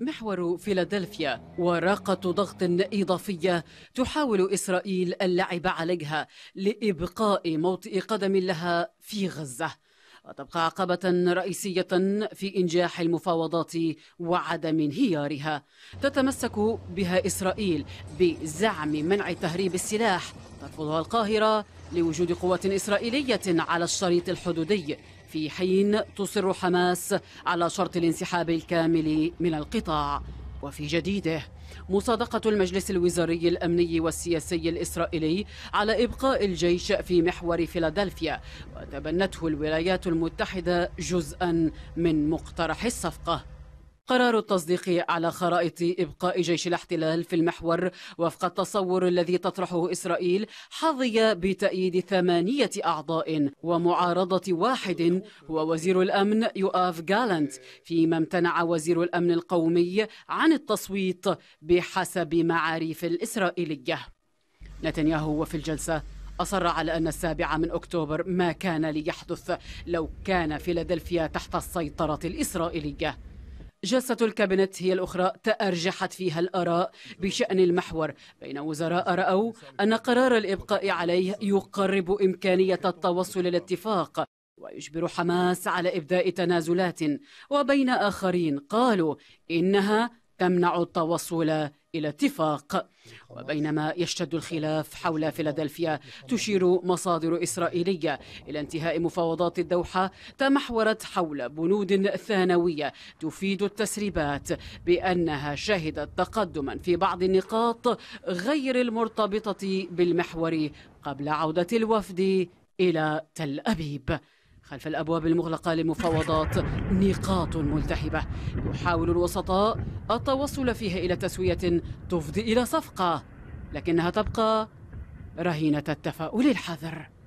محور فيلادلفيا وراقة ضغط إضافية تحاول إسرائيل اللعب عليها لإبقاء موطئ قدم لها في غزة وتبقى عقبة رئيسية في إنجاح المفاوضات وعدم انهيارها تتمسك بها إسرائيل بزعم منع تهريب السلاح ترفضها القاهرة لوجود قوة إسرائيلية على الشريط الحدودي في حين تصر حماس على شرط الانسحاب الكامل من القطاع وفي جديده مصادقة المجلس الوزاري الأمني والسياسي الإسرائيلي على إبقاء الجيش في محور فيلادلفيا وتبنته الولايات المتحدة جزءا من مقترح الصفقة قرار التصديق على خرائط إبقاء جيش الاحتلال في المحور وفق التصور الذي تطرحه إسرائيل حظي بتأييد ثمانية أعضاء ومعارضة واحد هو وزير الأمن يؤاف جالانت فيما امتنع وزير الأمن القومي عن التصويت بحسب معاريف الإسرائيلية نتنياهو وفي الجلسة أصر على أن السابع من أكتوبر ما كان ليحدث لو كان فيلادلفيا تحت السيطرة الإسرائيلية جلسة الكابينت هي الأخرى تأرجحت فيها الآراء بشأن المحور بين وزراء رأوا أن قرار الإبقاء عليه يقرب إمكانية التوصل للاتفاق ويجبر حماس على إبداء تنازلات وبين آخرين قالوا إنها تمنع التوصل إلى اتفاق وبينما يشتد الخلاف حول فيلادلفيا تشير مصادر إسرائيلية إلى انتهاء مفاوضات الدوحة تمحورت حول بنود ثانوية تفيد التسريبات بأنها شهدت تقدما في بعض النقاط غير المرتبطة بالمحور قبل عودة الوفد إلى تل أبيب خلف الابواب المغلقه للمفاوضات نقاط ملتهبه يحاول الوسطاء التوصل فيها الى تسويه تفضي الى صفقه لكنها تبقى رهينه التفاؤل الحذر